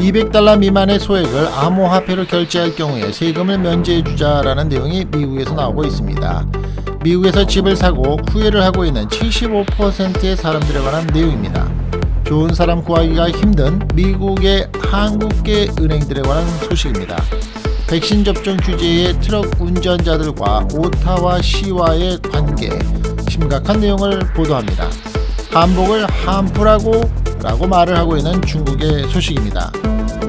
200달러 미만의 소액을 암호화폐로 결제할 경우에 세금을 면제해주자라는 내용이 미국에서 나오고 있습니다. 미국에서 집을 사고 후회를 하고 있는 75%의 사람들에 관한 내용입니다. 좋은 사람 구하기가 힘든 미국의 한국계 은행들에 관한 소식입니다. 백신 접종 규제의 트럭 운전자들과 오타와 시와의 관계, 심각한 내용을 보도합니다. 한복을 한풀하고 라고 말을 하고 있는 중국의 소식입니다.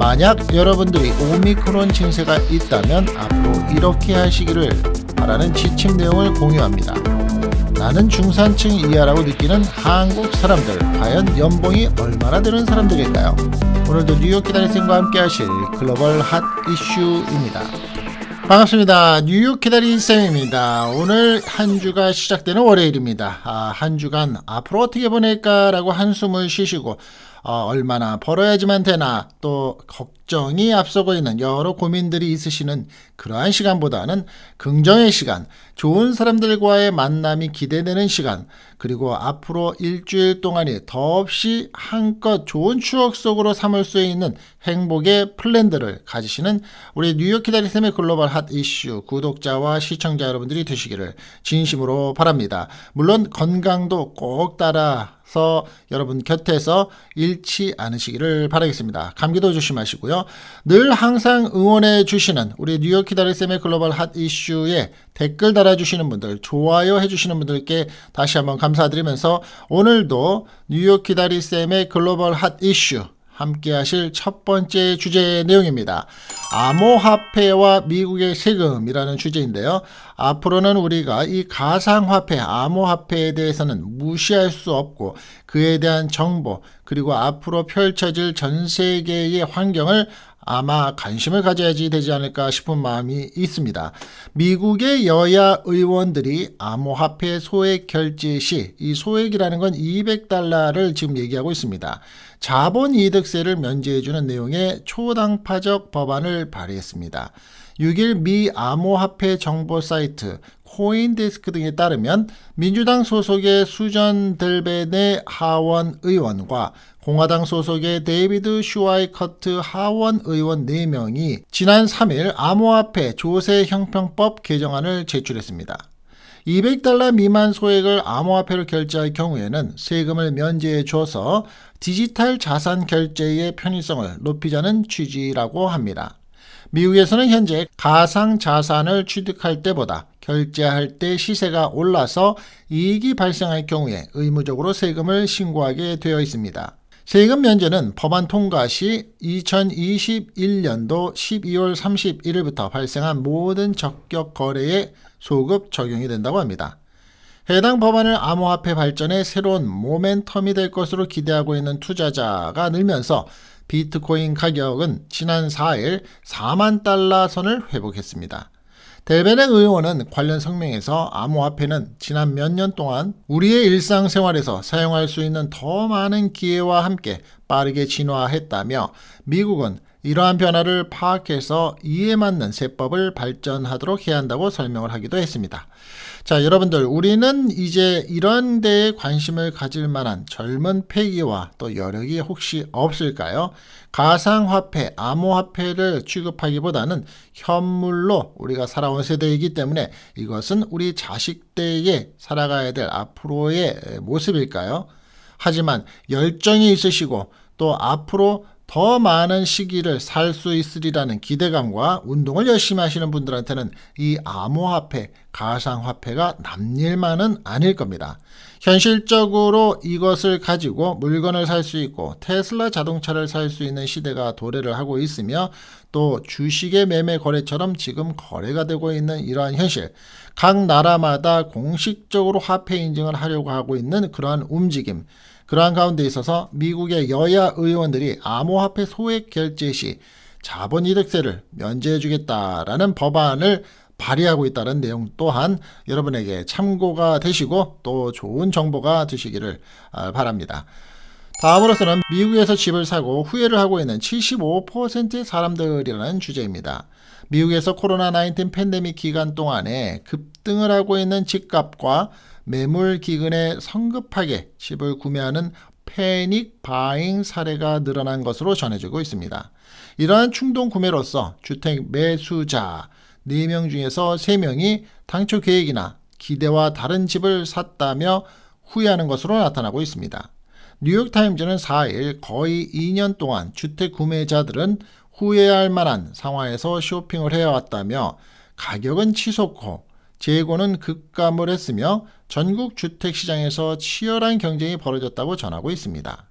만약 여러분들이 오미크론 증세가 있다면 앞으로 이렇게 하시기를 바라는 지침 내용을 공유합니다. 나는 중산층 이하라고 느끼는 한국 사람들 과연 연봉이 얼마나 되는 사람들일까요? 오늘도 뉴욕 기다리생과 함께 하실 글로벌 핫 이슈입니다. 반갑습니다. 뉴욕 기다리 쌤입니다. 오늘 한 주가 시작되는 월요일입니다. 아, 한 주간 앞으로 어떻게 보낼까라고 한숨을 쉬시고 어, 얼마나 벌어야지만 되나 또 걱정이 앞서고 있는 여러 고민들이 있으시는 그러한 시간보다는 긍정의 시간, 좋은 사람들과의 만남이 기대되는 시간, 그리고 앞으로 일주일 동안이 더없이 한껏 좋은 추억 속으로 삼을 수 있는 행복의 플랜들을 가지시는 우리 뉴욕 기다리쌤의 글로벌 핫 이슈 구독자와 시청자 여러분들이 되시기를 진심으로 바랍니다. 물론 건강도 꼭 따라 여러분 곁에서 잃지 않으시기를 바라겠습니다. 감기도 조심하시고요. 늘 항상 응원해 주시는 우리 뉴욕 키다리쌤의 글로벌 핫 이슈에 댓글 달아주시는 분들, 좋아요 해주시는 분들께 다시 한번 감사드리면서 오늘도 뉴욕 키다리쌤의 글로벌 핫 이슈 함께 하실 첫 번째 주제 내용입니다. 암호화폐와 미국의 세금이라는 주제인데요. 앞으로는 우리가 이 가상화폐, 암호화폐에 대해서는 무시할 수 없고 그에 대한 정보, 그리고 앞으로 펼쳐질 전 세계의 환경을 아마 관심을 가져야지 되지 않을까 싶은 마음이 있습니다. 미국의 여야 의원들이 암호화폐 소액 결제 시 이 소액이라는 건 200달러를 지금 얘기하고 있습니다. 자본 이득세를 면제해주는 내용의 초당파적 법안을 발의했습니다. 6일 미 암호화폐 정보 사이트 코인데스크 등에 따르면 민주당 소속의 수전 델벤의 하원 의원과 공화당 소속의 데이비드 슈와이커트 하원 의원 4명이 지난 3일 암호화폐 조세 형평법 개정안을 제출했습니다. 200달러 미만 소액을 암호화폐로 결제할 경우에는 세금을 면제해 줘서 디지털 자산 결제의 편의성을 높이자는 취지라고 합니다. 미국에서는 현재 가상 자산을 취득할 때보다 결제할 때 시세가 올라서 이익이 발생할 경우에 의무적으로 세금을 신고하게 되어 있습니다. 세금 면제는 법안 통과 시 2021년도 12월 31일부터 발생한 모든 적격 거래에 소급 적용이 된다고 합니다. 해당 법안을 암호화폐 발전의 새로운 모멘텀이 될 것으로 기대하고 있는 투자자가 늘면서 비트코인 가격은 지난 4일 4만 달러 선을 회복했습니다. 대베넥 의원은 관련 성명에서 암호화폐는 지난 몇 년 동안 우리의 일상생활에서 사용할 수 있는 더 많은 기회와 함께 빠르게 진화했다며 미국은 이러한 변화를 파악해서 이에 맞는 세법을 발전하도록 해야 한다고 설명을 하기도 했습니다. 자, 여러분들 우리는 이제 이런 데에 관심을 가질 만한 젊은 패기와 또 여력이 혹시 없을까요? 가상화폐, 암호화폐를 취급하기보다는 현물로 우리가 살아온 세대이기 때문에 이것은 우리 자식 때에 살아가야 될 앞으로의 모습일까요? 하지만 열정이 있으시고 또 앞으로 더 많은 시기를 살 수 있으리라는 기대감과 운동을 열심히 하시는 분들한테는 이 암호화폐, 가상화폐가 남일만은 아닐 겁니다. 현실적으로 이것을 가지고 물건을 살 수 있고 테슬라 자동차를 살 수 있는 시대가 도래를 하고 있으며 또 주식의 매매 거래처럼 지금 거래가 되고 있는 이러한 현실 각 나라마다 공식적으로 화폐 인증을 하려고 하고 있는 그러한 움직임 그러한 가운데 있어서 미국의 여야 의원들이 암호화폐 소액 결제 시 자본이득세를 면제해주겠다라는 법안을 발의하고 있다는 내용 또한 여러분에게 참고가 되시고 또 좋은 정보가 되시기를 아, 바랍니다. 다음으로서는 미국에서 집을 사고 후회를 하고 있는 75%의 사람들이라는 주제입니다. 미국에서 코로나19 팬데믹 기간 동안에 급등을 하고 있는 집값과 매물 기근에 성급하게 집을 구매하는 패닉 바잉 사례가 늘어난 것으로 전해지고 있습니다. 이러한 충동 구매로서 주택 매수자 4명 중에서 3명이 당초 계획이나 기대와 다른 집을 샀다며 후회하는 것으로 나타나고 있습니다. 뉴욕타임즈는 4일 거의 2년 동안 주택 구매자들은 후회할 만한 상황에서 쇼핑을 해왔다며 가격은 치솟고 재고는 급감을 했으며 전국 주택시장에서 치열한 경쟁이 벌어졌다고 전하고 있습니다.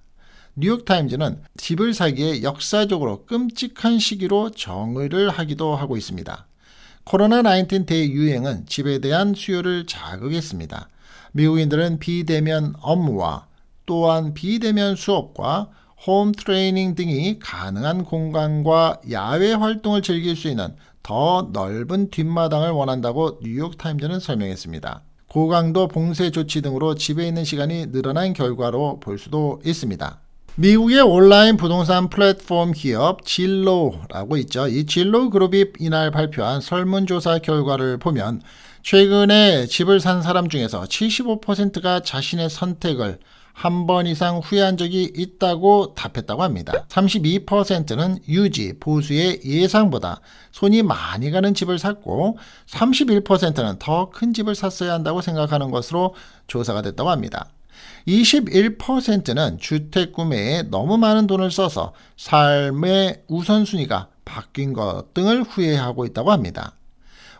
뉴욕타임즈는 집을 사기에 역사적으로 끔찍한 시기로 정의를 하기도 하고 있습니다. 코로나19 대유행은 집에 대한 수요를 자극했습니다. 미국인들은 비대면 업무와 또한 비대면 수업과 홈 트레이닝 등이 가능한 공간과 야외 활동을 즐길 수 있는 더 넓은 뒷마당을 원한다고 뉴욕타임즈는 설명했습니다. 고강도 봉쇄 조치 등으로 집에 있는 시간이 늘어난 결과로 볼 수도 있습니다. 미국의 온라인 부동산 플랫폼 기업 진로라고 있죠. 이 진로 그룹이 이날 발표한 설문조사 결과를 보면 최근에 집을 산 사람 중에서 75%가 자신의 선택을 한번 이상 후회한 적이 있다고 답했다고 합니다. 32%는 유지, 보수의 예상보다 손이 많이 가는 집을 샀고 31%는 더 큰 집을 샀어야 한다고 생각하는 것으로 조사가 됐다고 합니다. 21%는 주택 구매에 너무 많은 돈을 써서 삶의 우선순위가 바뀐 것 등을 후회하고 있다고 합니다.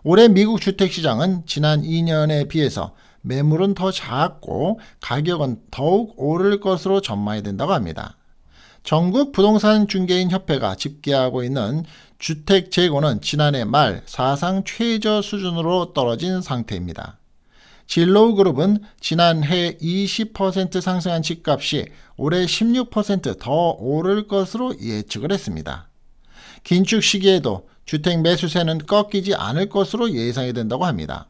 올해 미국 주택시장은 지난 2년에 비해서 매물은 더 작고 가격은 더욱 오를 것으로 전망이 된다고 합니다. 전국 부동산 중개인 협회가 집계하고 있는 주택 재고는 지난해 말 사상 최저 수준으로 떨어진 상태입니다. 진로우 그룹은 지난해 20% 상승한 집값이 올해 16%더 오를 것으로 예측을 했습니다. 긴축 시기에도 주택 매수세는 꺾이지 않을 것으로 예상이 된다고 합니다.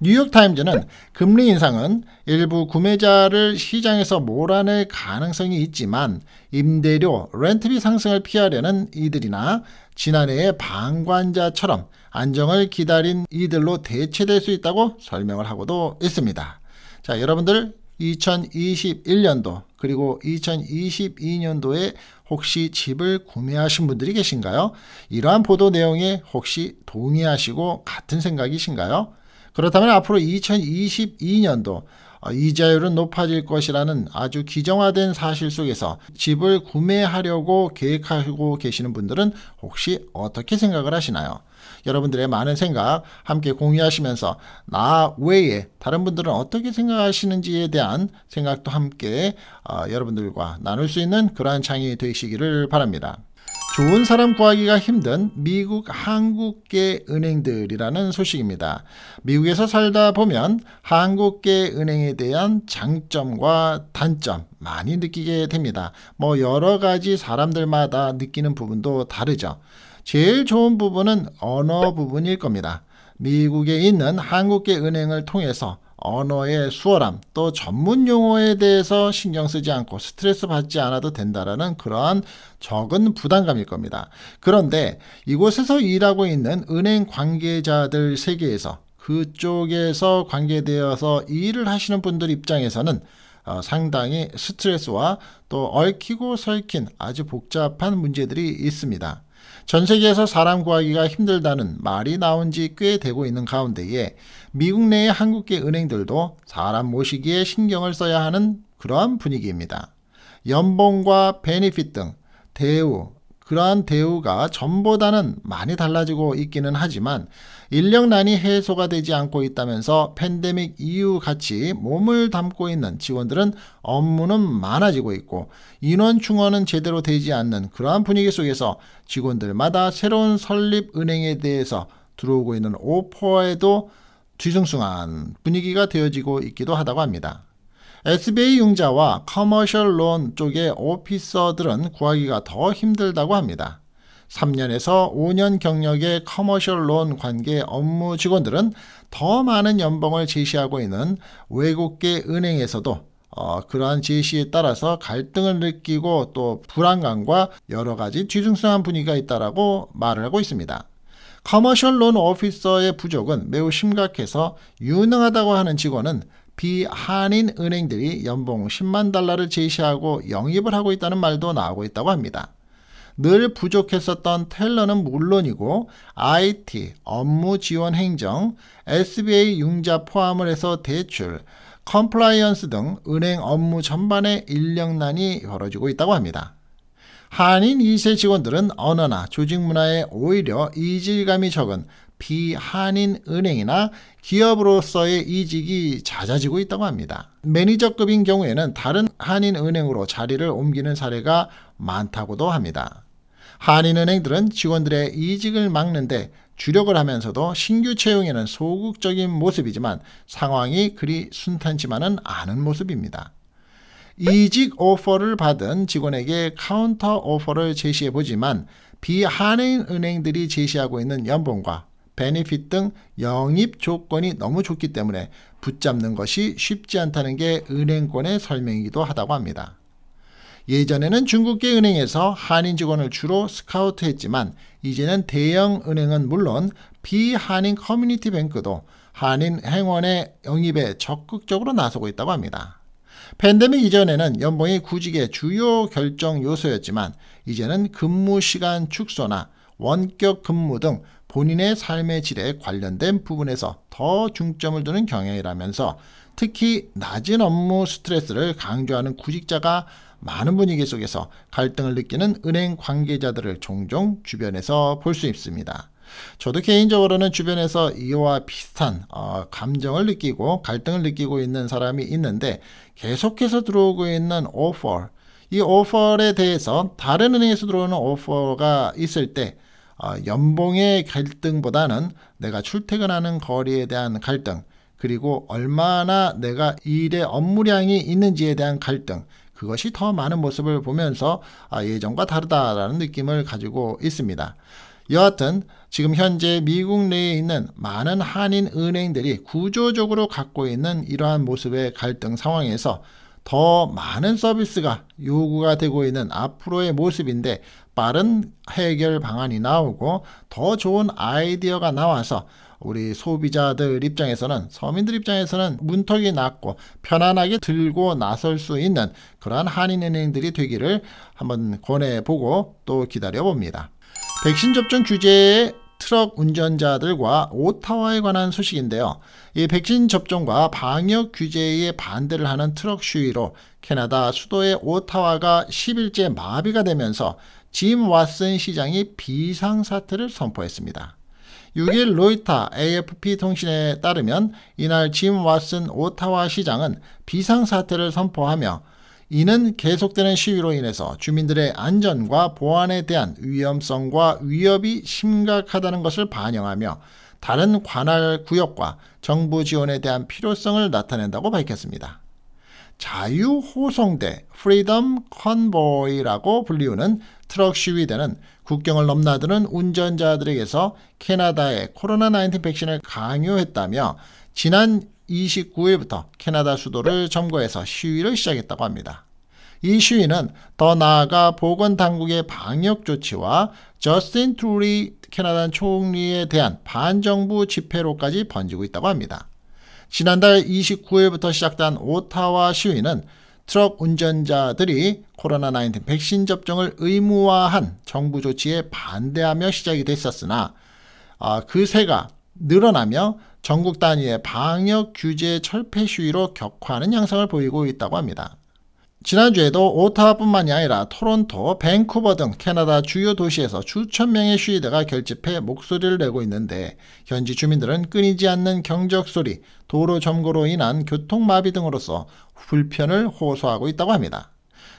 뉴욕타임즈는 금리 인상은 일부 구매자를 시장에서 몰아낼 가능성이 있지만 임대료, 렌트비 상승을 피하려는 이들이나 지난해의 방관자처럼 안정을 기다린 이들로 대체될 수 있다고 설명을 하고도 있습니다. 자, 여러분들 2021년도 그리고 2022년도에 혹시 집을 구매하신 분들이 계신가요? 이러한 보도 내용에 혹시 동의하시고 같은 생각이신가요? 그렇다면 앞으로 2022년도 어, 이자율은 높아질 것이라는 아주 기정화된 사실 속에서 집을 구매하려고 계획하고 계시는 분들은 혹시 어떻게 생각을 하시나요? 여러분들의 많은 생각 함께 공유하시면서 나 외에 다른 분들은 어떻게 생각하시는지에 대한 생각도 함께 어, 여러분들과 나눌 수 있는 그러한 창이 되시기를 바랍니다. 좋은 사람 구하기가 힘든 미국 한국계 은행들이라는 소식입니다. 미국에서 살다 보면 한국계 은행에 대한 장점과 단점 많이 느끼게 됩니다. 뭐 여러 가지 사람들마다 느끼는 부분도 다르죠. 제일 좋은 부분은 언어 부분일 겁니다. 미국에 있는 한국계 은행을 통해서 언어의 수월함 또 전문 용어에 대해서 신경 쓰지 않고 스트레스 받지 않아도 된다라는 그러한 적은 부담감일 겁니다. 그런데 이곳에서 일하고 있는 은행 관계자들 세계에서 그쪽에서 관계되어서 일을 하시는 분들 입장에서는 어, 상당히 스트레스와 또 얽히고 설킨 아주 복잡한 문제들이 있습니다. 전 세계에서 사람 구하기가 힘들다는 말이 나온 지 꽤 되고 있는 가운데에 미국 내의 한국계 은행들도 사람 모시기에 신경을 써야 하는 그러한 분위기입니다. 연봉과 베니핏 등 대우, 그러한 대우가 전보다는 많이 달라지고 있기는 하지만 인력난이 해소가 되지 않고 있다면서 팬데믹 이후 같이 몸을 담고 있는 직원들은 업무는 많아지고 있고 인원 충원은 제대로 되지 않는 그러한 분위기 속에서 직원들마다 새로운 설립 은행에 대해서 들어오고 있는 오퍼에도 뒤숭숭한 분위기가 되어지고 있기도 하다고 합니다. SBA 융자와 커머셜 론 쪽의 오피서들은 구하기가 더 힘들다고 합니다. 3년에서 5년 경력의 커머셜 론 관계 업무 직원들은 더 많은 연봉을 제시하고 있는 외국계 은행에서도 어, 그러한 제시에 따라서 갈등을 느끼고 또 불안감과 여러 가지 뒤숭숭한 분위기가 있다라고 말을 하고 있습니다. 커머셜 론 오피서의 부족은 매우 심각해서 유능하다고 하는 직원은 비한인 은행들이 연봉 10만 달러를 제시하고 영입을 하고 있다는 말도 나오고 있다고 합니다. 늘 부족했었던 텔러는 물론이고 IT, 업무 지원 행정, SBA 융자 포함을 해서 대출, 컴플라이언스 등 은행 업무 전반에 인력난이 벌어지고 있다고 합니다. 한인 2세 직원들은 언어나 조직 문화에 오히려 이질감이 적은 비한인 은행이나 기업으로서의 이직이 잦아지고 있다고 합니다. 매니저급인 경우에는 다른 한인 은행으로 자리를 옮기는 사례가 많다고도 합니다. 한인은행들은 직원들의 이직을 막는데 주력을 하면서도 신규 채용에는 소극적인 모습이지만 상황이 그리 순탄치만은 않은 모습입니다. 이직 오퍼를 받은 직원에게 카운터 오퍼를 제시해 보지만 비한인 은행들이 제시하고 있는 연봉과 베네핏 등 영입 조건이 너무 좋기 때문에 붙잡는 것이 쉽지 않다는 게 은행권의 설명이기도 하다고 합니다. 예전에는 중국계 은행에서 한인 직원을 주로 스카우트했지만 이제는 대형 은행은 물론 비한인 커뮤니티 뱅크도 한인 행원의 영입에 적극적으로 나서고 있다고 합니다. 팬데믹 이전에는 연봉이 구직의 주요 결정 요소였지만 이제는 근무 시간 축소나 원격 근무 등 본인의 삶의 질에 관련된 부분에서 더 중점을 두는 경향이라면서 특히 낮은 업무 스트레스를 강조하는 구직자가 많은 분위기 속에서 갈등을 느끼는 은행 관계자들을 종종 주변에서 볼 수 있습니다. 저도 개인적으로는 주변에서 이와 비슷한 어, 감정을 느끼고 갈등을 느끼고 있는 사람이 있는데 계속해서 들어오고 있는 오퍼 이 오퍼에 대해서 다른 은행에서 들어오는 오퍼가 있을 때 어, 연봉의 갈등보다는 내가 출퇴근하는 거리에 대한 갈등 그리고 얼마나 내가 일의 업무량이 있는지에 대한 갈등 그것이 더 많은 모습을 보면서 아, 예전과 다르다라는 느낌을 가지고 있습니다. 여하튼 지금 현재 미국 내에 있는 많은 한인 은행들이 구조적으로 갖고 있는 이러한 모습의 갈등 상황에서 더 많은 서비스가 요구가 되고 있는 앞으로의 모습인데 빠른 해결 방안이 나오고 더 좋은 아이디어가 나와서 우리 소비자들 입장에서는 서민들 입장에서는 문턱이 낮고 편안하게 들고 나설 수 있는 그러한 한인은행들이 되기를 한번 권해보고 또 기다려봅니다. 백신 접종 규제에 트럭 운전자들과 오타와에 관한 소식인데요. 이 백신 접종과 방역 규제에 반대를 하는 트럭 시위로 캐나다 수도의 오타와가 10일째 마비가 되면서 짐 왓슨 시장이 비상사태를 선포했습니다. 6일 로이타 AFP 통신에 따르면 이날 짐 왓슨 오타와 시장은 비상사태를 선포하며 이는 계속되는 시위로 인해서 주민들의 안전과 보안에 대한 위험성과 위협이 심각하다는 것을 반영하며 다른 관할 구역과 정부 지원에 대한 필요성을 나타낸다고 밝혔습니다. 자유호송대, 프리덤 컨보이라고 불리우는 트럭 시위대는 국경을 넘나드는 운전자들에게서 캐나다의 코로나19 백신을 강요했다며 지난 29일부터 캐나다 수도를 점거해서 시위를 시작했다고 합니다. 이 시위는 더 나아가 보건당국의 방역 조치와 저스틴 트루리 캐나다 총리에 대한 반정부 집회로까지 번지고 있다고 합니다. 지난달 29일부터 시작된 오타와 시위는 트럭 운전자들이 코로나19 백신 접종을 의무화한 정부 조치에 반대하며 시작이 됐었으나 아, 그 세가 늘어나며 전국 단위의 방역 규제 철폐 시위로 격화하는 양상을 보이고 있다고 합니다. 지난주에도 오타와뿐만이 아니라 토론토, 밴쿠버 등 캐나다 주요 도시에서 수천 명의 슈이드가 결집해 목소리를 내고 있는데 현지 주민들은 끊이지 않는 경적 소리, 도로 점거로 인한 교통마비 등으로서 불편을 호소하고 있다고 합니다.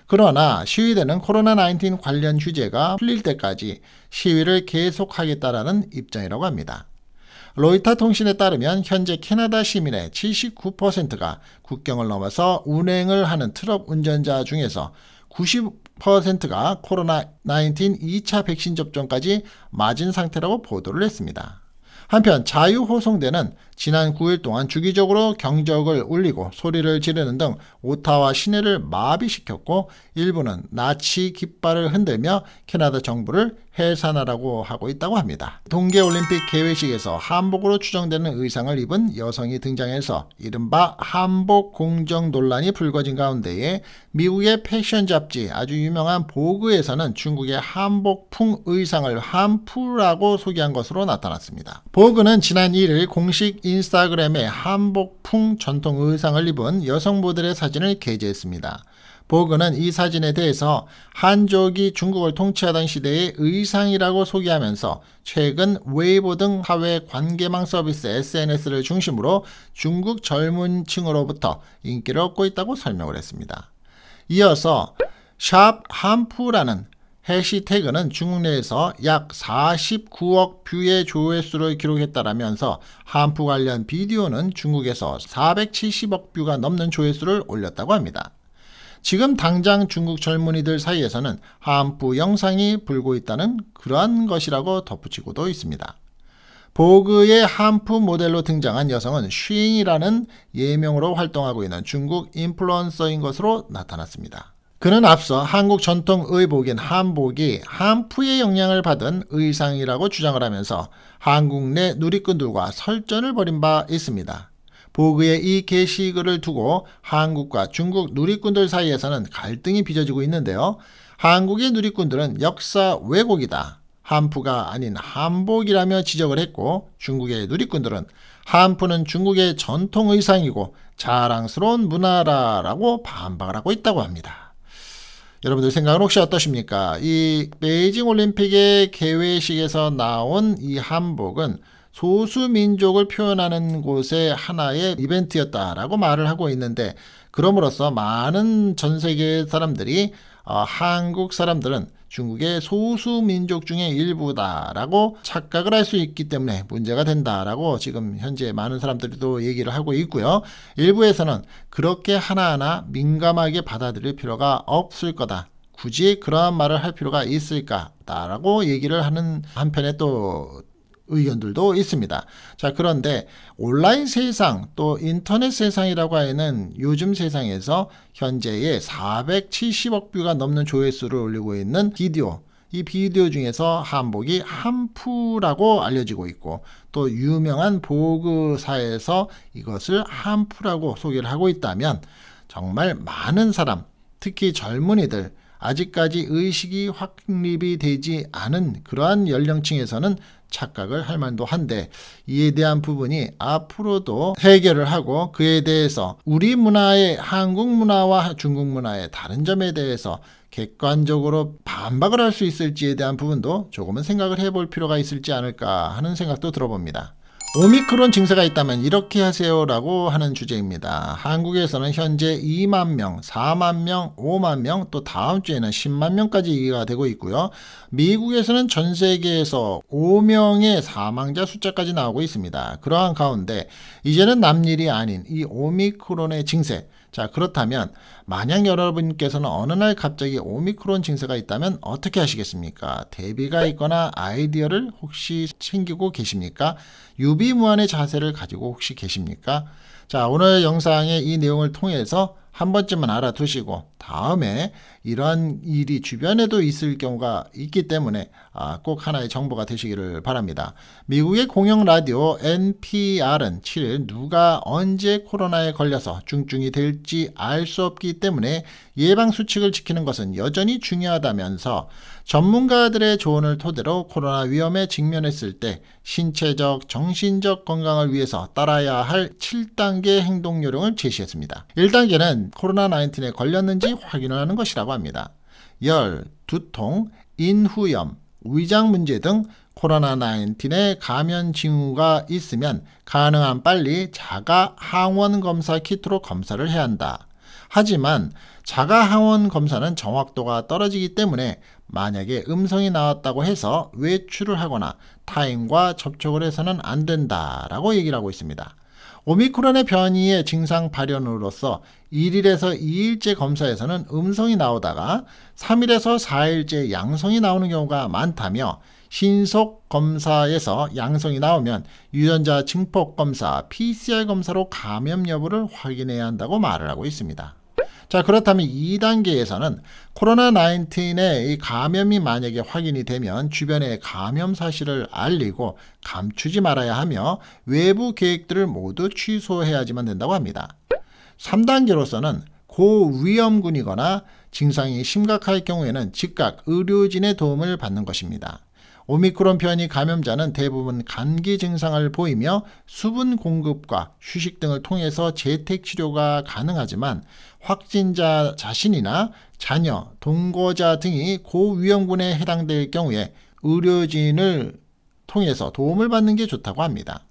그러나 시위대는 코로나19 관련 규제가 풀릴 때까지 시위를 계속하겠다라는 입장이라고 합니다. 로이터 통신에 따르면 현재 캐나다 시민의 79%가 국경을 넘어서 운행을 하는 트럭 운전자 중에서 90%가 코로나19 2차 백신 접종까지 맞은 상태라고 보도를 했습니다. 한편 자유호송대는 지난 9일 동안 주기적으로 경적을 울리고 소리를 지르는 등 오타와 시내를 마비시켰고 일부는 나치 깃발을 흔들며 캐나다 정부를 해산하라고 하고 있다고 합니다. 동계올림픽 개회식에서 한복으로 추정되는 의상을 입은 여성이 등장해서 이른바 한복 공정 논란이 불거진 가운데에 미국의 패션 잡지 아주 유명한 보그에서는 중국의 한복풍 의상을 한푸라고 소개한 것으로 나타났습니다. 보그는 지난 1일 공식 인스타그램에 한복풍 전통 의상을 입은 여성 모델의 사진을 게재했습니다. 보그는 이 사진에 대해서 한족이 중국을 통치하던 시대의 의상이라고 소개하면서 최근 웨이보 등 사회 관계망 서비스 SNS를 중심으로 중국 젊은 층으로부터 인기를 얻고 있다고 설명을 했습니다. 이어서 샵 한푸라는 해시태그는 중국 내에서 약 49억 뷰의 조회수를 기록했다라면서 한푸 관련 비디오는 중국에서 470억 뷰가 넘는 조회수를 올렸다고 합니다. 지금 당장 중국 젊은이들 사이에서는 한부 영상이 불고 있다는 그러한 것이라고 덧붙이고도 있습니다. 보그의 한프 모델로 등장한 여성은 쉬잉이라는 예명으로 활동하고 있는 중국 인플루언서인 것으로 나타났습니다. 그는 앞서 한국 전통 의복인 한복이 한푸의 영향을 받은 의상이라고 주장을 하면서 한국 내 누리꾼들과 설전을 벌인 바 있습니다. 보그의 이 게시글을 두고 한국과 중국 누리꾼들 사이에서는 갈등이 빚어지고 있는데요. 한국의 누리꾼들은 역사 왜곡이다. 한푸가 아닌 한복이라며 지적을 했고 중국의 누리꾼들은 한푸는 중국의 전통 의상이고 자랑스러운 문화라라고 반박을 하고 있다고 합니다. 여러분들 생각은 혹시 어떠십니까? 이 베이징 올림픽의 개회식에서 나온 이 한복은 소수민족을 표현하는 곳의 하나의 이벤트였다라고 말을 하고 있는데 그럼으로써 많은 전 세계 사람들이 어, 한국 사람들은 중국의 소수민족 중의 일부다라고 착각을 할 수 있기 때문에 문제가 된다라고 지금 현재 많은 사람들도 얘기를 하고 있고요. 일부에서는 그렇게 하나하나 민감하게 받아들일 필요가 없을 거다. 굳이 그러한 말을 할 필요가 있을까라고 얘기를 하는 한편에 또 의견들도 있습니다. 자, 그런데 온라인 세상 또 인터넷 세상이라고 하는 요즘 세상에서 현재의 470억 뷰가 넘는 조회수를 올리고 있는 비디오 이 비디오 중에서 한복이 한푸라고 알려지고 있고 또 유명한 보그사에서 이것을 한푸라고 소개를 하고 있다면 정말 많은 사람 특히 젊은이들 아직까지 의식이 확립이 되지 않은 그러한 연령층에서는 착각을 할 만도 한데 이에 대한 부분이 앞으로도 해결을 하고 그에 대해서 우리 문화의 한국 문화와 중국 문화의 다른 점에 대해서 객관적으로 반박을 할 수 있을지에 대한 부분도 조금은 생각을 해볼 필요가 있을지 않을까 하는 생각도 들어봅니다. 오미크론 증세가 있다면 이렇게 하세요라고 하는 주제입니다. 한국에서는 현재 2만 명, 4만 명, 5만 명, 또 다음 주에는 10만 명까지 얘기가 되고 있고요. 미국에서는 전 세계에서 5명의 사망자 숫자까지 나오고 있습니다. 그러한 가운데 이제는 남일이 아닌 이 오미크론의 증세, 자, 그렇다면 만약 여러분께서는 어느 날 갑자기 오미크론 증세가 있다면 어떻게 하시겠습니까? 대비가 있거나 아이디어를 혹시 챙기고 계십니까? 유비무한의 자세를 가지고 혹시 계십니까? 자, 오늘 영상의 이 내용을 통해서 한 번쯤은 알아두시고 다음에 이러한 일이 주변에도 있을 경우가 있기 때문에 아, 꼭 하나의 정보가 되시기를 바랍니다. 미국의 공영 라디오 NPR은 7일 누가 언제 코로나에 걸려서 중증이 될지 알 수 없기 때문에 예방 수칙을 지키는 것은 여전히 중요하다면서 전문가들의 조언을 토대로 코로나 위험에 직면했을 때 신체적, 정신적 건강을 위해서 따라야 할 7단계 행동 요령을 제시했습니다. 1단계는 코로나19에 걸렸는지 있는지 확인을 하는 것이라고 합니다. 열, 두통, 인후염, 위장 문제 등 코로나19의 감염 징후가 있으면 가능한 빨리 자가 항원 검사 키트로 검사를 해야 한다. 하지만 자가 항원 검사는 정확도가 떨어지기 때문에 만약에 음성이 나왔다고 해서 외출을 하거나 타인과 접촉을 해서는 안 된다라고 얘기를 하고 있습니다. 오미크론의 변이의 증상 발현으로서 1일에서 2일째 검사에서는 음성이 나오다가 3일에서 4일째 양성이 나오는 경우가 많다며 신속 검사에서 양성이 나오면 유전자 증폭 검사, PCR 검사로 감염 여부를 확인해야 한다고 말을 하고 있습니다. 자, 그렇다면 2단계에서는 코로나19의 감염이 만약에 확인이 되면 주변에 감염 사실을 알리고 감추지 말아야 하며 외부 계획들을 모두 취소해야지만 된다고 합니다. 3단계로서는 고위험군이거나 증상이 심각할 경우에는 즉각 의료진의 도움을 받는 것입니다. 오미크론 변이 감염자는 대부분 감기 증상을 보이며 수분 공급과 휴식 등을 통해서 재택 치료가 가능하지만 확진자 자신이나 자녀, 동거자 등이 고위험군에 해당될 경우에 의료진을 통해서 도움을 받는 게 좋다고 합니다.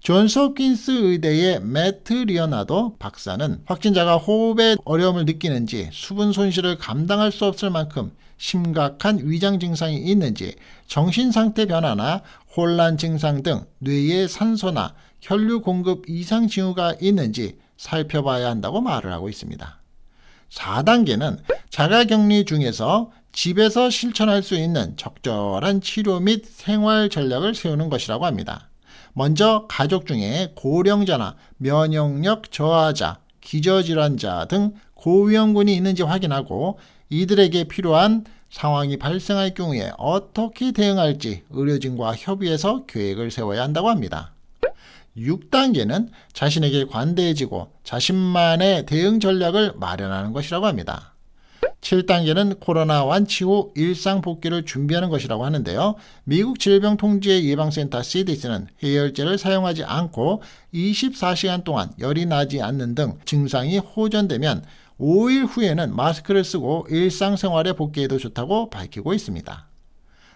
존스홉킨스 의대의 매트 리어나도 박사는 확진자가 호흡에 어려움을 느끼는지 수분 손실을 감당할 수 없을 만큼 심각한 위장 증상이 있는지 정신 상태 변화나 혼란 증상 등 뇌의 산소나 혈류 공급 이상 징후가 있는지 살펴봐야 한다고 말을 하고 있습니다. 4단계는 자가격리 중에서 집에서 실천할 수 있는 적절한 치료 및 생활 전략을 세우는 것이라고 합니다. 먼저 가족 중에 고령자나 면역력 저하자, 기저질환자 등 고위험군이 있는지 확인하고 이들에게 필요한 상황이 발생할 경우에 어떻게 대응할지 의료진과 협의해서 계획을 세워야 한다고 합니다. 6단계는 자신에게 관대해지고 자신만의 대응 전략을 마련하는 것이라고 합니다. 7단계는 코로나 완치 후 일상 복귀를 준비하는 것이라고 하는데요. 미국 질병통제예방센터 CDC는 해열제를 사용하지 않고 24시간 동안 열이 나지 않는 등 증상이 호전되면 5일 후에는 마스크를 쓰고 일상생활에 복귀해도 좋다고 밝히고 있습니다.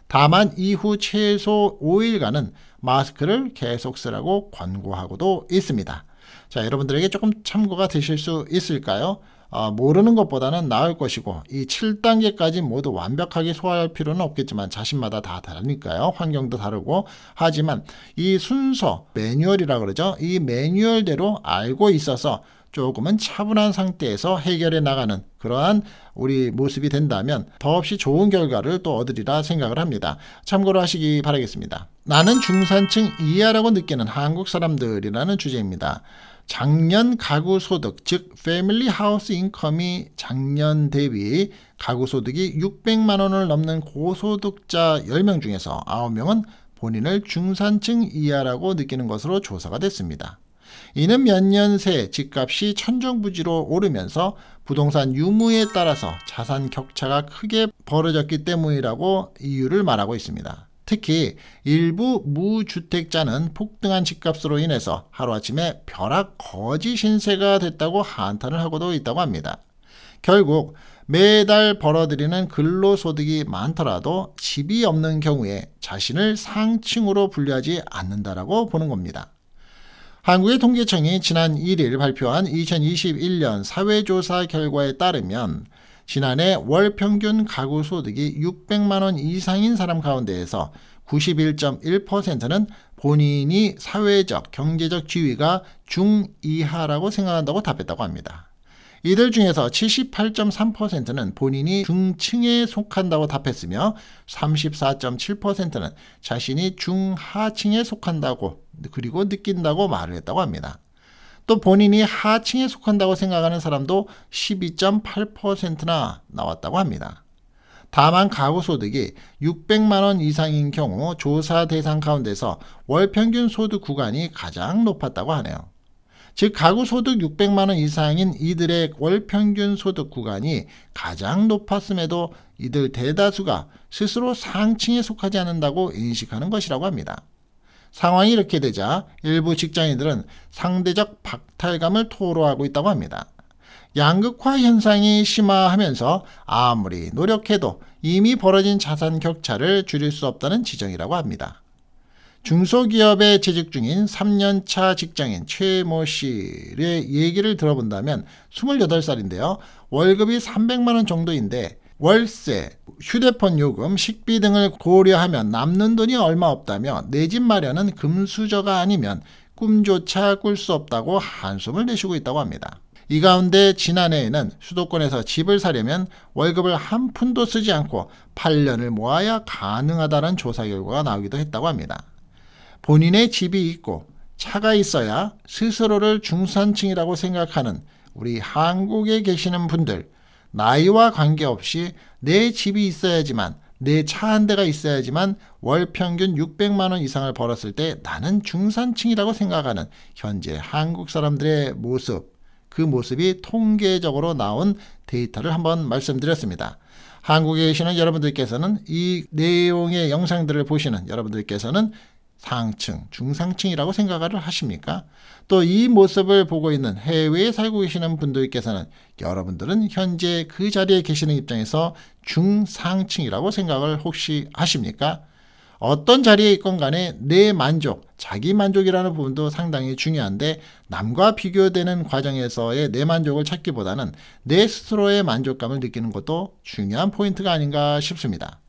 다만 이후 최소 5일간은 마스크를 계속 쓰라고 권고하고도 있습니다. 자, 여러분들에게 조금 참고가 되실 수 있을까요? 아, 모르는 것보다는 나을 것이고 이 7단계까지 모두 완벽하게 소화할 필요는 없겠지만 자신마다 다 다르니까요. 환경도 다르고 하지만 이 순서 매뉴얼이라 고 그러죠. 이 매뉴얼대로 알고 있어서 조금은 차분한 상태에서 해결해 나가는 그러한 우리 모습이 된다면 더없이 좋은 결과를 또 얻으리라 생각을 합니다. 참고로 하시기 바라겠습니다. 나는 중산층 이하라고 느끼는 한국 사람들이라는 주제입니다. 작년 가구 소득, 즉 패밀리 하우스 인컴이 작년 대비 가구 소득이 600만 원을 넘는 고소득자 10명 중에서 9명은 본인을 중산층 이하라고 느끼는 것으로 조사가 됐습니다. 이는 몇 년 새 집값이 천정부지로 오르면서 부동산 유무에 따라서 자산 격차가 크게 벌어졌기 때문이라고 이유를 말하고 있습니다. 특히 일부 무주택자는 폭등한 집값으로 인해서 하루아침에 벼락 거지 신세가 됐다고 한탄을 하고도 있다고 합니다. 결국 매달 벌어들이는 근로소득이 많더라도 집이 없는 경우에 자신을 상층으로 분류하지 않는다라고 보는 겁니다. 한국의 통계청이 지난 1일 발표한 2021년 사회조사 결과에 따르면 지난해 월 평균 가구 소득이 600만 원 이상인 사람 가운데에서 91.1%는 본인이 사회적, 경제적 지위가 중이하라고 생각한다고 답했다고 합니다. 이들 중에서 78.3%는 본인이 중층에 속한다고 답했으며 34.7%는 자신이 중하층에 속한다고 그리고 느낀다고 말을 했다고 합니다. 또 본인이 하층에 속한다고 생각하는 사람도 12.8%나 나왔다고 합니다. 다만 가구 소득이 600만 원 이상인 경우 조사 대상 가운데서 월 평균 소득 구간이 가장 높았다고 하네요. 즉 가구 소득 600만 원 이상인 이들의 월 평균 소득 구간이 가장 높았음에도 이들 대다수가 스스로 상층에 속하지 않는다고 인식하는 것이라고 합니다. 상황이 이렇게 되자 일부 직장인들은 상대적 박탈감을 토로하고 있다고 합니다. 양극화 현상이 심화하면서 아무리 노력해도 이미 벌어진 자산 격차를 줄일 수 없다는 지적이라고 합니다. 중소기업에 재직 중인 3년차 직장인 최모 씨의 얘기를 들어본다면 28살인데요. 월급이 300만원 정도인데 월세, 휴대폰 요금, 식비 등을 고려하면 남는 돈이 얼마 없다며 내 집 마련은 금수저가 아니면 꿈조차 꿀 수 없다고 한숨을 내쉬고 있다고 합니다. 이 가운데 지난해에는 수도권에서 집을 사려면 월급을 한 푼도 쓰지 않고 8년을 모아야 가능하다는 조사 결과가 나오기도 했다고 합니다. 본인의 집이 있고 차가 있어야 스스로를 중산층이라고 생각하는 우리 한국에 계시는 분들 나이와 관계없이 내 집이 있어야지만 내 차 한 대가 있어야지만 월 평균 600만 원 이상을 벌었을 때 나는 중산층이라고 생각하는 현재 한국 사람들의 모습 그 모습이 통계적으로 나온 데이터를 한번 말씀드렸습니다. 한국에 계시는 여러분들께서는 이 내용의 영상들을 보시는 여러분들께서는 상층, 중상층이라고 생각을 하십니까? 또 이 모습을 보고 있는 해외에 살고 계시는 분들께서는 여러분들은 현재 그 자리에 계시는 입장에서 중상층이라고 생각을 혹시 하십니까? 어떤 자리에 있건 간에 내 만족, 자기 만족이라는 부분도 상당히 중요한데 남과 비교되는 과정에서의 내 만족을 찾기보다는 내 스스로의 만족감을 느끼는 것도 중요한 포인트가 아닌가 싶습니다.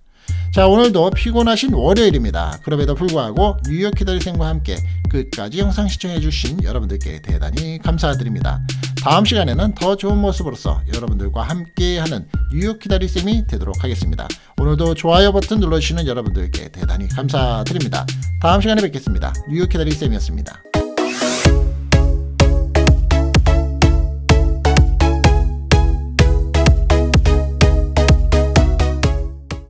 자 오늘도 피곤하신 월요일입니다. 그럼에도 불구하고 뉴욕 키다리생과 함께 끝까지 영상 시청해주신 여러분들께 대단히 감사드립니다. 다음 시간에는 더 좋은 모습으로서 여러분들과 함께하는 뉴욕 키다리쌤이 되도록 하겠습니다. 오늘도 좋아요 버튼 눌러주시는 여러분들께 대단히 감사드립니다. 다음 시간에 뵙겠습니다. 뉴욕 키다리쌤이었습니다.